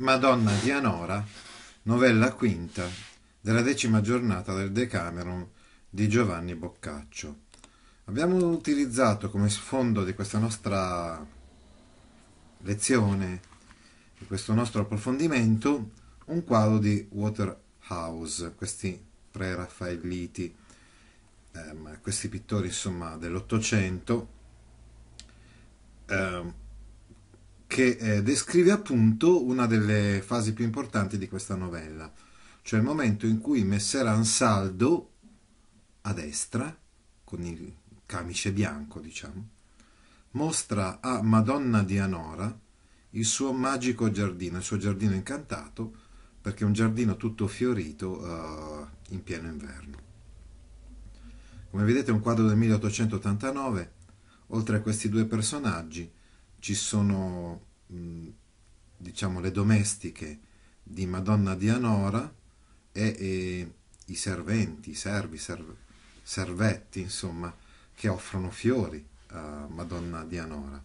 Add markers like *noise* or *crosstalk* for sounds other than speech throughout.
Madonna di Anora, novella quinta della decima giornata del Decameron di Giovanni Boccaccio. Abbiamo utilizzato come sfondo di questa nostra lezione, di questo nostro approfondimento, un quadro di Waterhouse, questi pre-raffaelliti, ehm, questi pittori insomma dell'Ottocento. Ehm, che eh, descrive appunto una delle fasi più importanti di questa novella, cioè il momento in cui Messer Ansaldo, a destra, con il camice bianco diciamo, mostra a Madonna di Anora il suo magico giardino, il suo giardino incantato, perché è un giardino tutto fiorito uh, in pieno inverno. Come vedete è un quadro del 1889, oltre a questi due personaggi, ci sono diciamo le domestiche di Madonna di Anora e, e i serventi, i servi, serv, servetti, insomma, che offrono fiori a Madonna di Anora.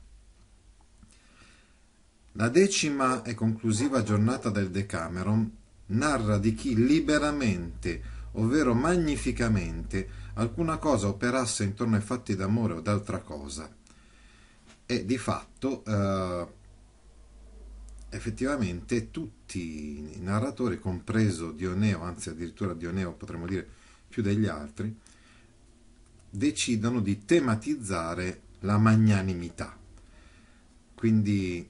La decima e conclusiva giornata del Decameron narra di chi liberamente, ovvero magnificamente, alcuna cosa operasse intorno ai fatti d'amore o d'altra cosa, e di fatto eh, effettivamente tutti i narratori, compreso Dioneo, anzi addirittura Dioneo potremmo dire più degli altri, decidono di tematizzare la magnanimità. Quindi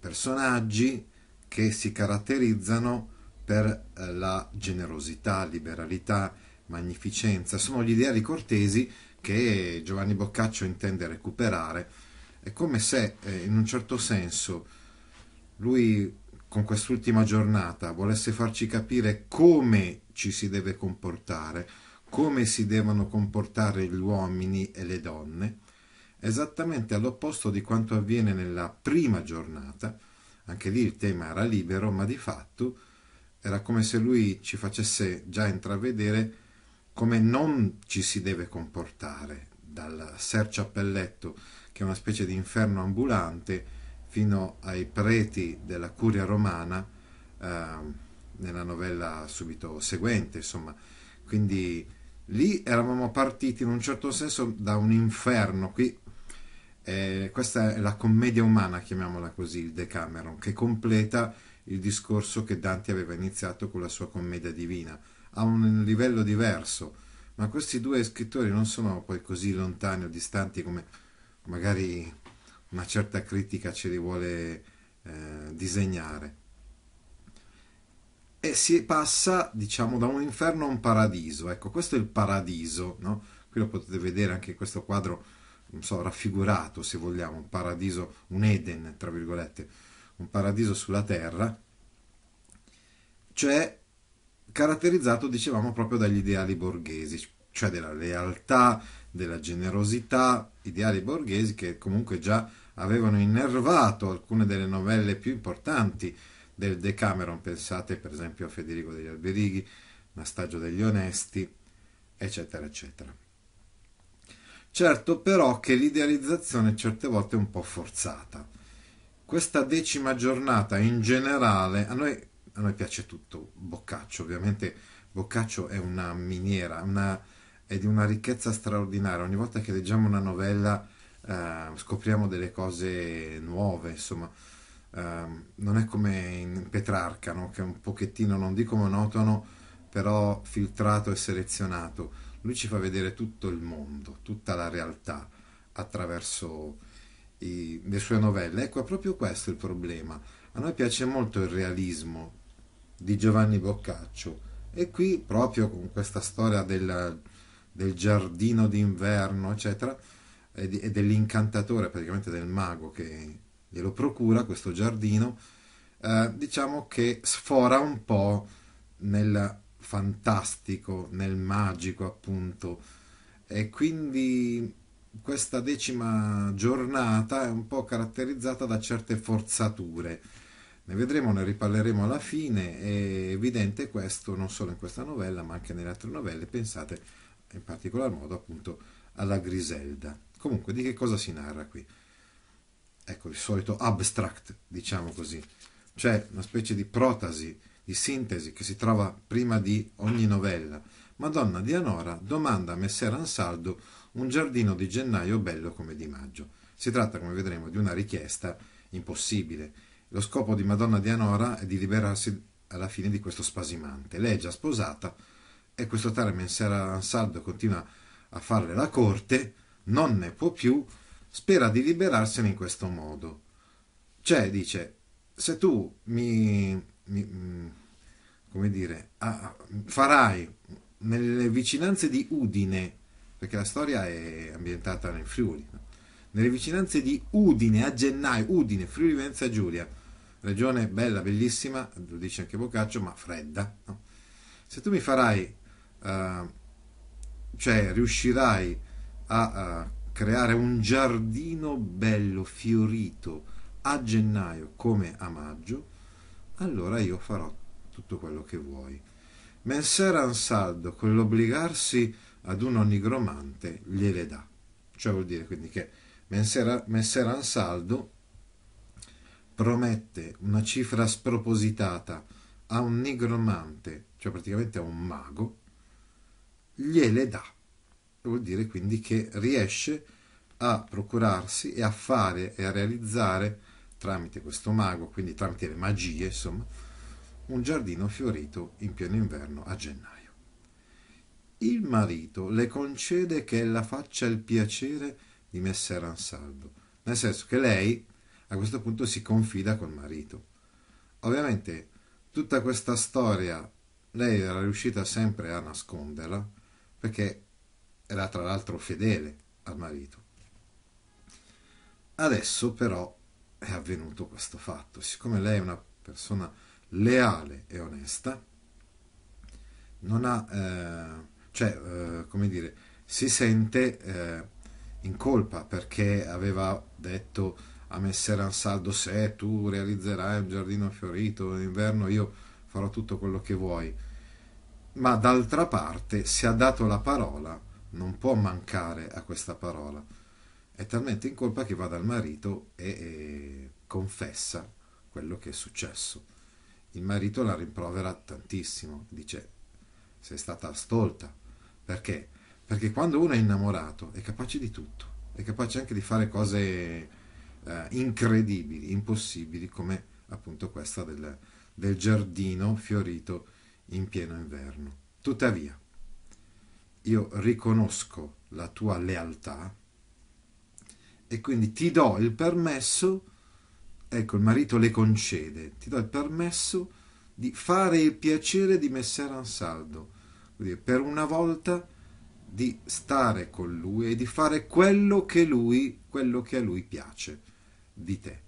personaggi che si caratterizzano per eh, la generosità, liberalità, magnificenza. Sono gli ideali cortesi che Giovanni Boccaccio intende recuperare è come se eh, in un certo senso lui con quest'ultima giornata volesse farci capire come ci si deve comportare, come si devono comportare gli uomini e le donne, esattamente all'opposto di quanto avviene nella prima giornata. Anche lì il tema era libero, ma di fatto era come se lui ci facesse già intravedere come non ci si deve comportare, dalla sercia a che è una specie di inferno ambulante, fino ai preti della curia romana eh, nella novella subito seguente, insomma. Quindi lì eravamo partiti in un certo senso da un inferno, qui eh, questa è la commedia umana, chiamiamola così, il Decameron, che completa il discorso che Dante aveva iniziato con la sua commedia divina, a un livello diverso, ma questi due scrittori non sono poi così lontani o distanti come magari una certa critica ce li vuole eh, disegnare. E si passa, diciamo, da un inferno a un paradiso. Ecco, questo è il paradiso, no? Qui lo potete vedere anche in questo quadro, non so, raffigurato, se vogliamo, un paradiso, un Eden, tra virgolette, un paradiso sulla terra, cioè caratterizzato, dicevamo, proprio dagli ideali borghesi, cioè della lealtà, della generosità, ideali borghesi che comunque già avevano innervato alcune delle novelle più importanti del Decameron, pensate per esempio a Federico degli Alberighi, Nastagio degli Onesti, eccetera, eccetera. Certo però che l'idealizzazione certe volte è un po' forzata. Questa decima giornata in generale, a noi, a noi piace tutto, Boccaccio ovviamente, Boccaccio è una miniera, una è di una ricchezza straordinaria. Ogni volta che leggiamo una novella eh, scopriamo delle cose nuove, insomma. Eh, non è come in Petrarca, no? che è un pochettino, non dico monotono, però filtrato e selezionato. Lui ci fa vedere tutto il mondo, tutta la realtà attraverso i, le sue novelle. Ecco, è proprio questo il problema. A noi piace molto il realismo di Giovanni Boccaccio e qui proprio con questa storia del del giardino d'inverno, eccetera, e, dell'incantatore, praticamente del mago che glielo procura questo giardino, eh, diciamo che sfora un po' nel fantastico, nel magico appunto. E quindi questa decima giornata è un po' caratterizzata da certe forzature. Ne vedremo, ne riparleremo alla fine, è evidente questo non solo in questa novella ma anche nelle altre novelle, pensate in particolar modo appunto alla Griselda. Comunque, di che cosa si narra qui? Ecco, il solito abstract, diciamo così, cioè una specie di protasi, di sintesi che si trova prima di ogni novella. Madonna di Anora domanda a Messer Ansaldo un giardino di gennaio bello come di maggio. Si tratta, come vedremo, di una richiesta impossibile. Lo scopo di Madonna di Anora è di liberarsi alla fine di questo spasimante. Lei è già sposata, e questo tale Messer Ansaldo continua a farle la corte, non ne può più, spera di liberarsene in questo modo. Cioè, dice, se tu mi, mi mm, come dire, ah, farai nelle vicinanze di Udine, perché la storia è ambientata nel Friuli, no? nelle vicinanze di Udine a gennaio, Udine, Friuli Venezia Giulia, regione bella, bellissima, lo dice anche Boccaccio, ma fredda, no? se tu mi farai eh, cioè riuscirai a, a creare un giardino bello fiorito a gennaio come a maggio, allora io farò tutto quello che vuoi. Messer Ansaldo, con l'obbligarsi ad un onigromante, gliele dà. Cioè vuol dire quindi che Messer, Messer Ansaldo promette una cifra spropositata a un nigromante, cioè praticamente a un mago, gliele dà. Vuol dire quindi che riesce a procurarsi e a fare e a realizzare tramite questo mago, quindi tramite le magie, insomma, un giardino fiorito in pieno inverno a gennaio. Il marito le concede che ella faccia il piacere di messer Ansaldo, nel senso che lei a questo punto si confida col marito. Ovviamente tutta questa storia lei era riuscita sempre a nasconderla, perché era tra l'altro fedele al marito. Adesso però è avvenuto questo fatto, siccome lei è una persona leale e onesta, non ha, eh, cioè, eh, come dire, si sente eh, in colpa perché aveva detto a Messer Ansaldo se tu realizzerai un giardino fiorito in inverno io farò tutto quello che vuoi ma d'altra parte se ha dato la parola non può mancare a questa parola. È talmente in colpa che va dal marito e, e confessa quello che è successo. Il marito la rimprovera tantissimo, dice sei stata stolta. Perché? Perché quando uno è innamorato è capace di tutto, è capace anche di fare cose eh, incredibili, impossibili, come appunto questa del, del giardino fiorito in pieno inverno. Tuttavia, io riconosco la tua lealtà e quindi ti do il permesso, ecco il marito le concede, ti do il permesso di fare il piacere di Messer Ansaldo, per una volta di stare con lui e di fare quello che, lui, quello che a lui piace di te.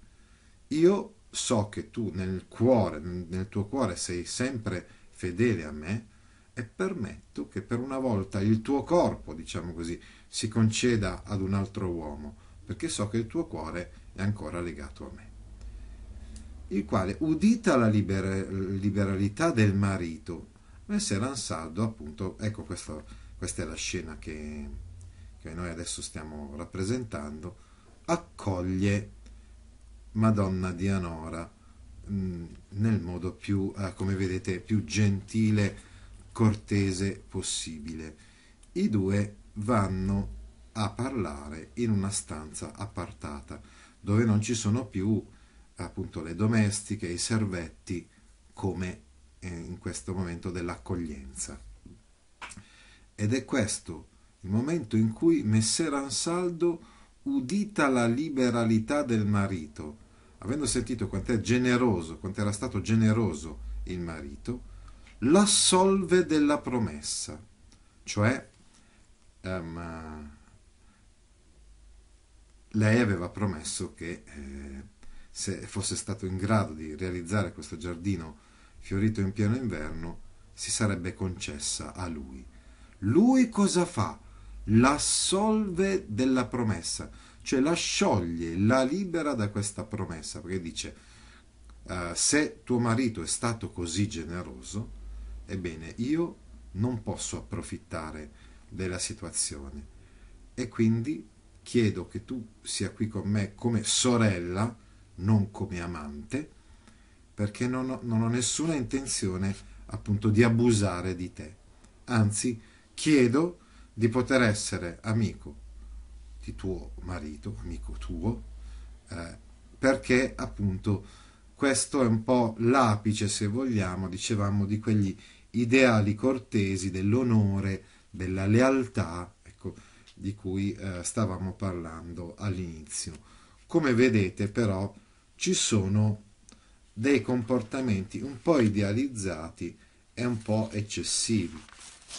Io so che tu nel cuore, nel tuo cuore sei sempre fedele a me e permetto che per una volta il tuo corpo, diciamo così, si conceda ad un altro uomo, perché so che il tuo cuore è ancora legato a me. Il quale, udita la liber- liberalità del marito, messer Ansaldo, appunto, ecco questo, questa è la scena che, che noi adesso stiamo rappresentando, accoglie Madonna Dianora nel modo più, eh, come vedete, più gentile, cortese possibile. I due vanno a parlare in una stanza appartata, dove non ci sono più appunto le domestiche, i servetti, come eh, in questo momento dell'accoglienza. Ed è questo il momento in cui Messer Ansaldo udita la liberalità del marito, avendo sentito quant'è generoso, quant'era stato generoso il marito, l'assolve della promessa, cioè um, lei aveva promesso che eh, se fosse stato in grado di realizzare questo giardino fiorito in pieno inverno, si sarebbe concessa a lui. Lui cosa fa? L'assolve della promessa cioè la scioglie, la libera da questa promessa, perché dice, uh, se tuo marito è stato così generoso, ebbene io non posso approfittare della situazione e quindi chiedo che tu sia qui con me come sorella, non come amante, perché non ho, non ho nessuna intenzione appunto di abusare di te. Anzi, chiedo di poter essere amico di tuo marito, amico tuo, eh, perché appunto questo è un po' l'apice, se vogliamo, dicevamo, di quegli ideali cortesi dell'onore, della lealtà, ecco, di cui eh, stavamo parlando all'inizio. Come vedete però ci sono dei comportamenti un po' idealizzati e un po' eccessivi,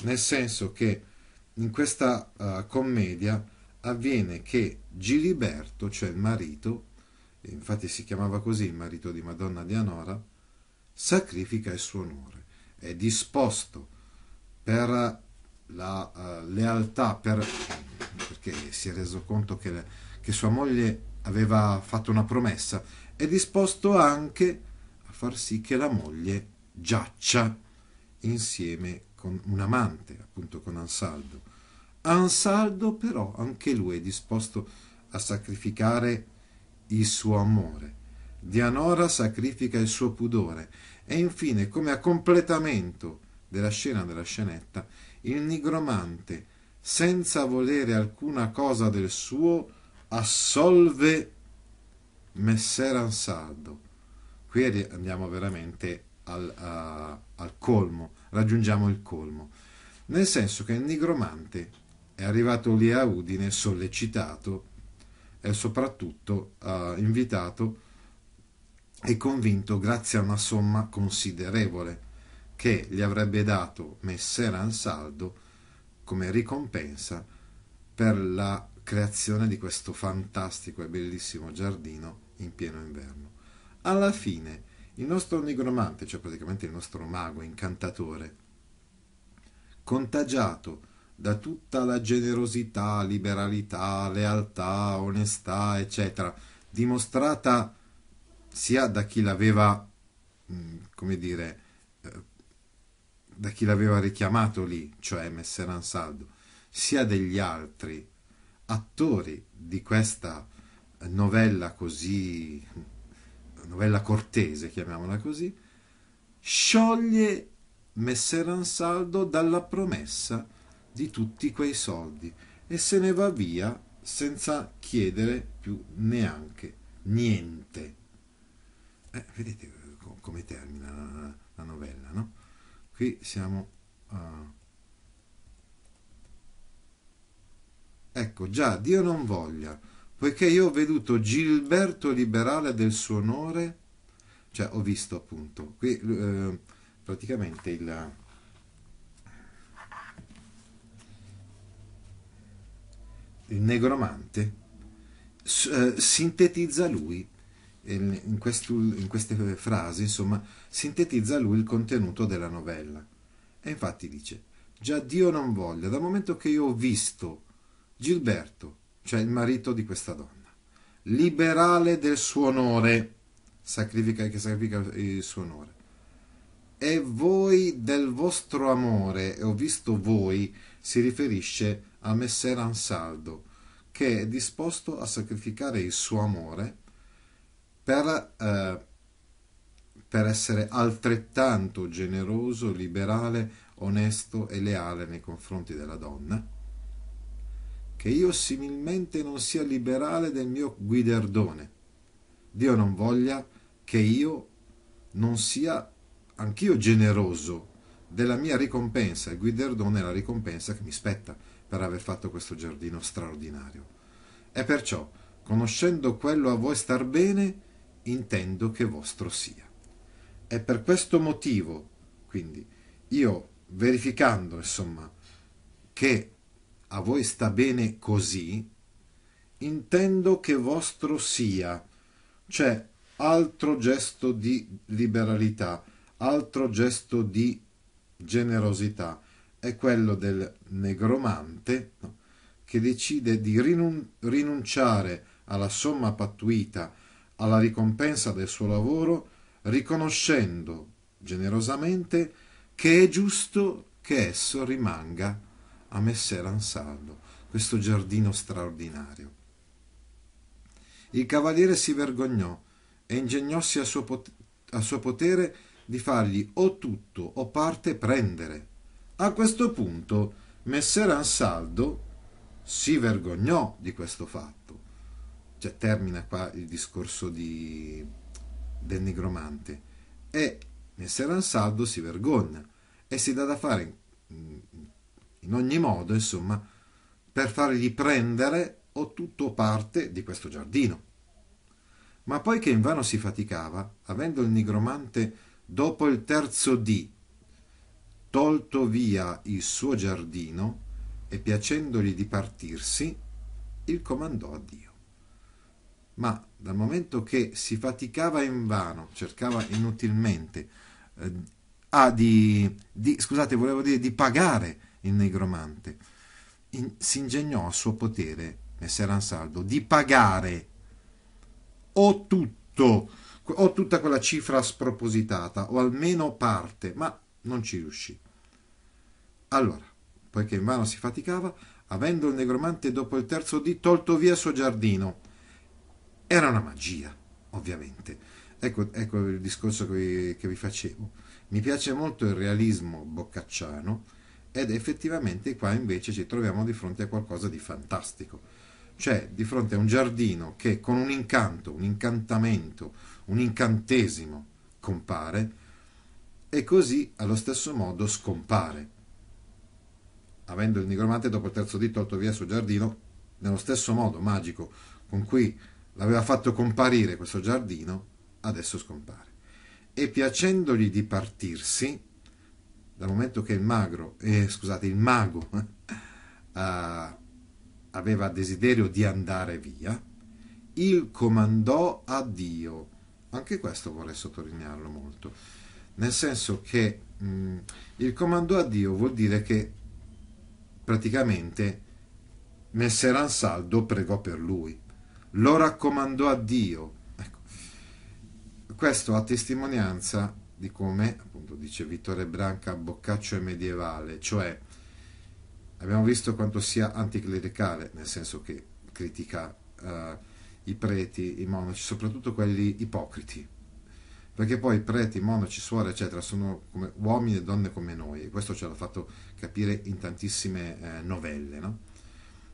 nel senso che in questa uh, commedia avviene che Giliberto, cioè il marito, infatti si chiamava così il marito di Madonna di Anora, sacrifica il suo onore, è disposto per la uh, lealtà, per, perché si è reso conto che, le, che sua moglie aveva fatto una promessa, è disposto anche a far sì che la moglie giaccia insieme con un amante, appunto con Ansaldo Ansaldo però anche lui è disposto a sacrificare il suo amore. Dianora sacrifica il suo pudore e infine, come a completamento della scena della scenetta, il nigromante, senza volere alcuna cosa del suo, assolve Messer Ansaldo. Qui andiamo veramente al, a, al colmo, raggiungiamo il colmo. Nel senso che il nigromante è arrivato lì a Udine sollecitato e soprattutto eh, invitato e convinto grazie a una somma considerevole che gli avrebbe dato Messer Ansaldo come ricompensa per la creazione di questo fantastico e bellissimo giardino in pieno inverno. Alla fine il nostro nigromante, cioè praticamente il nostro mago incantatore, contagiato da tutta la generosità, liberalità, lealtà, onestà, eccetera, dimostrata sia da chi l'aveva, mm, come dire, eh, da chi l'aveva richiamato lì, cioè Messer Ansaldo, sia degli altri attori di questa novella così, novella cortese, chiamiamola così, scioglie Messer Ansaldo dalla promessa di tutti quei soldi e se ne va via senza chiedere più neanche niente. Eh, vedete eh, come termina la, la, novella, no? Qui siamo... Uh... Ecco, già, Dio non voglia, poiché io ho veduto Gilberto liberale del suo onore, cioè ho visto appunto, qui eh, praticamente il il negromante, eh, sintetizza lui in, in, queste frasi, insomma, sintetizza lui il contenuto della novella. E infatti dice: Già Dio non voglia, dal momento che io ho visto Gilberto, cioè il marito di questa donna, liberale del suo onore, sacrifica, che sacrifica il suo onore, e voi del vostro amore, e ho visto voi, si riferisce a Messer Ansaldo, che è disposto a sacrificare il suo amore per, eh, per essere altrettanto generoso, liberale, onesto e leale nei confronti della donna, che io similmente non sia liberale del mio guiderdone. Dio non voglia che io non sia anch'io generoso della mia ricompensa. e Guiderdone è la ricompensa che mi spetta per aver fatto questo giardino straordinario. E perciò, conoscendo quello a voi star bene, intendo che vostro sia. E per questo motivo, quindi, io verificando, insomma, che a voi sta bene così, intendo che vostro sia, cioè altro gesto di liberalità, Altro gesto di generosità è quello del negromante che decide di rinunciare alla somma pattuita alla ricompensa del suo lavoro riconoscendo generosamente che è giusto che esso rimanga a Messer Ansaldo, questo giardino straordinario. Il cavaliere si vergognò e ingegnossi a suo, pot- a suo potere di fargli o tutto o parte prendere. A questo punto Messer Ansaldo si vergognò di questo fatto. Cioè, termina qua il discorso di, del nigromante. E Messer Ansaldo si vergogna e si dà da fare in, mm, in ogni modo, insomma, per fargli prendere o tutto o parte di questo giardino. Ma poiché invano si faticava, avendo il nigromante dopo il terzo dì, tolto via il suo giardino e piacendogli di partirsi, il comandò a Dio. Ma dal momento che si faticava in vano, cercava inutilmente, eh, ah, di, di, scusate, volevo dire di pagare il negromante, in, si ingegnò a suo potere, Messer Ansaldo, di pagare o tutto o tutta quella cifra spropositata, o almeno parte, ma non ci riuscì. Allora, poiché in vano si faticava, avendo il negromante dopo il terzo dì tolto via il suo giardino. Era una magia, ovviamente. Ecco, ecco il discorso che vi, che vi facevo. Mi piace molto il realismo boccacciano ed effettivamente qua invece ci troviamo di fronte a qualcosa di fantastico. Cioè, di fronte a un giardino che con un incanto, un incantamento, un incantesimo compare e così allo stesso modo scompare. Avendo il nigromante dopo il terzo dito tolto via il suo giardino, nello stesso modo magico con cui l'aveva fatto comparire questo giardino, adesso scompare. E piacendogli di partirsi, dal momento che il magro, eh, scusate, il mago *laughs* eh, aveva desiderio di andare via, il comandò a Dio anche questo vorrei sottolinearlo molto, nel senso che mh, mm, il comando a Dio vuol dire che praticamente Messer Ansaldo pregò per lui, lo raccomandò a Dio. Ecco. Questo a testimonianza di come, appunto, dice Vittore Branca, Boccaccio è medievale, cioè abbiamo visto quanto sia anticlericale, nel senso che critica... Uh, i preti, i monaci, soprattutto quelli ipocriti, perché poi preti, monaci, suore, eccetera, sono uomini e donne come noi, questo ce l'ha fatto capire in tantissime eh, novelle, no?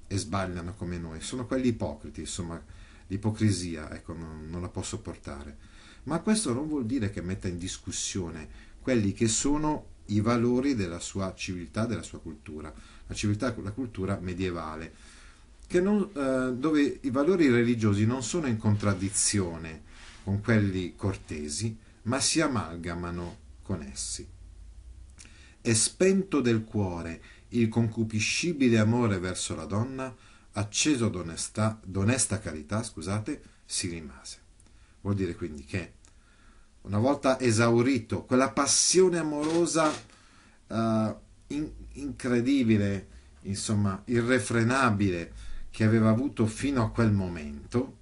e sbagliano come noi, sono quelli ipocriti, insomma, l'ipocrisia, ecco, non, non la può sopportare. Ma questo non vuol dire che metta in discussione quelli che sono i valori della sua civiltà, della sua cultura, la civiltà, la cultura medievale non, eh, dove i valori religiosi non sono in contraddizione con quelli cortesi, ma si amalgamano con essi. E spento del cuore il concupiscibile amore verso la donna, acceso d'onestà, d'onesta carità, scusate, si rimase. Vuol dire quindi che una volta esaurito quella passione amorosa eh, in, incredibile, insomma, irrefrenabile, che aveva avuto fino a quel momento,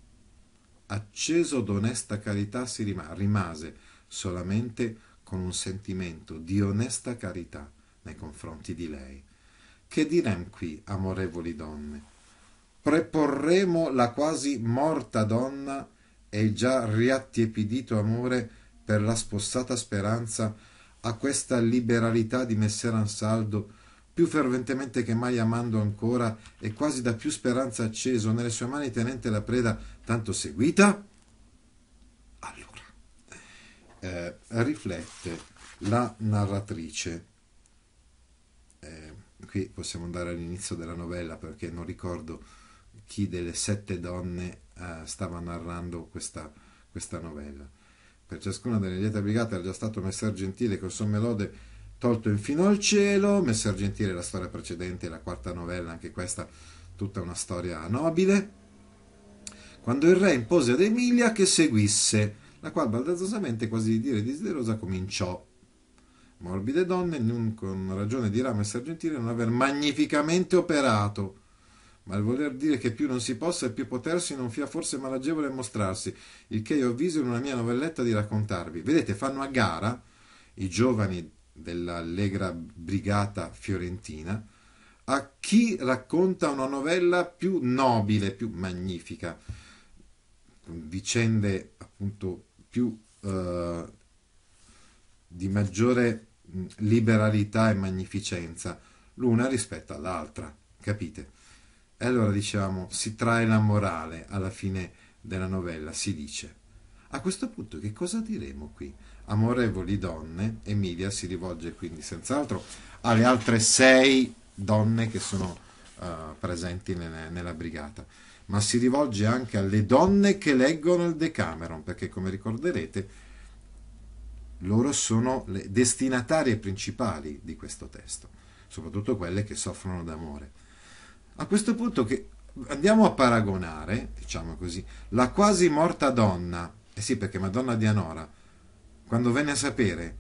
acceso d'onesta carità si rimase solamente con un sentimento di onesta carità nei confronti di lei. Che direm qui, amorevoli donne? Preporremo la quasi morta donna e il già riattiepidito amore per la spossata speranza a questa liberalità di messer Ansaldo più ferventemente che mai amando ancora e quasi da più speranza acceso, nelle sue mani tenente la preda tanto seguita? Allora, eh, riflette la narratrice. Eh, qui possiamo andare all'inizio della novella perché non ricordo chi delle sette donne eh, stava narrando questa, questa novella. Per ciascuna delle liete brigate era già stato Messer Gentile con somme lode Tolto infino al cielo, Messer Gentile la storia precedente, la quarta novella, anche questa tutta una storia nobile. Quando il re impose ad Emilia che seguisse, la qual baldazzosamente, quasi di dire desiderosa, cominciò. Morbide donne, non con ragione dirà Messer Gentile, non aver magnificamente operato, ma il voler dire che più non si possa e più potersi non fia forse malagevole mostrarsi, il che io ho visto in una mia novelletta di raccontarvi. Vedete, fanno a gara i giovani dell'Allegra Brigata Fiorentina, a chi racconta una novella più nobile, più magnifica, con vicende appunto più eh, di maggiore liberalità e magnificenza l'una rispetto all'altra, capite? E allora diciamo, si trae la morale alla fine della novella, si dice. A questo punto che cosa diremo qui? amorevoli donne, Emilia si rivolge quindi senz'altro alle altre sei donne che sono uh, presenti nelle, nella brigata, ma si rivolge anche alle donne che leggono il Decameron, perché come ricorderete loro sono le destinatarie principali di questo testo, soprattutto quelle che soffrono d'amore. A questo punto che andiamo a paragonare, diciamo così, la quasi morta donna, eh sì perché Madonna di Anora, quando venne a sapere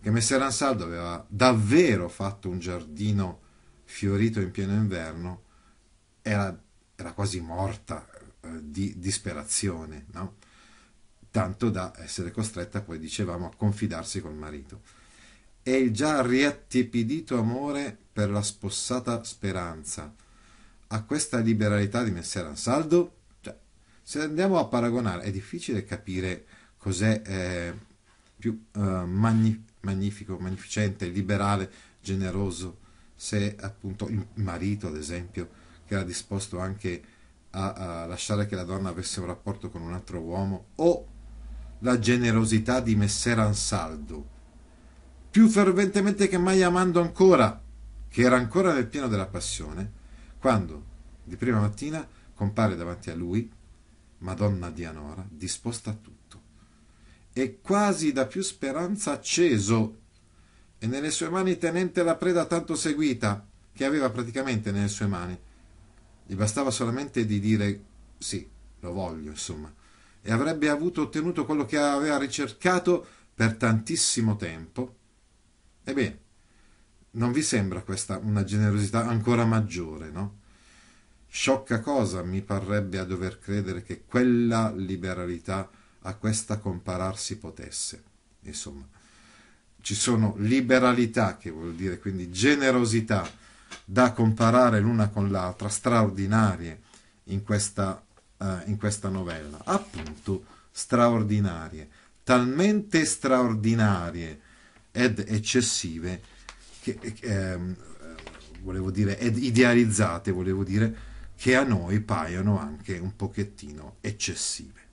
che Messer Ansaldo aveva davvero fatto un giardino fiorito in pieno inverno, era, era quasi morta eh, di disperazione, no? tanto da essere costretta, poi dicevamo, a confidarsi col marito. E il già riattipidito amore per la spossata speranza a questa liberalità di Messer Ansaldo, cioè, se andiamo a paragonare, è difficile capire cos'è... Eh, più eh, magnifico, magnificente, liberale, generoso, se appunto il marito, ad esempio, che era disposto anche a, a lasciare che la donna avesse un rapporto con un altro uomo, o la generosità di Messer Ansaldo, più ferventemente che mai amando ancora, che era ancora nel pieno della passione, quando di prima mattina compare davanti a lui Madonna Dianora, disposta a tutto e quasi da più speranza acceso, e nelle sue mani tenente la preda tanto seguita, che aveva praticamente nelle sue mani. Gli bastava solamente di dire sì, lo voglio, insomma, e avrebbe avuto ottenuto quello che aveva ricercato per tantissimo tempo. Ebbene, non vi sembra questa una generosità ancora maggiore, no? Sciocca cosa mi parrebbe a dover credere che quella liberalità a questa comparar si potesse. Insomma, ci sono liberalità, che vuol dire quindi generosità, da comparare l'una con l'altra, straordinarie in questa, uh, in questa novella. Appunto, straordinarie, talmente straordinarie ed eccessive, che, eh, ehm, volevo dire, ed idealizzate, volevo dire, che a noi paiono anche un pochettino eccessive.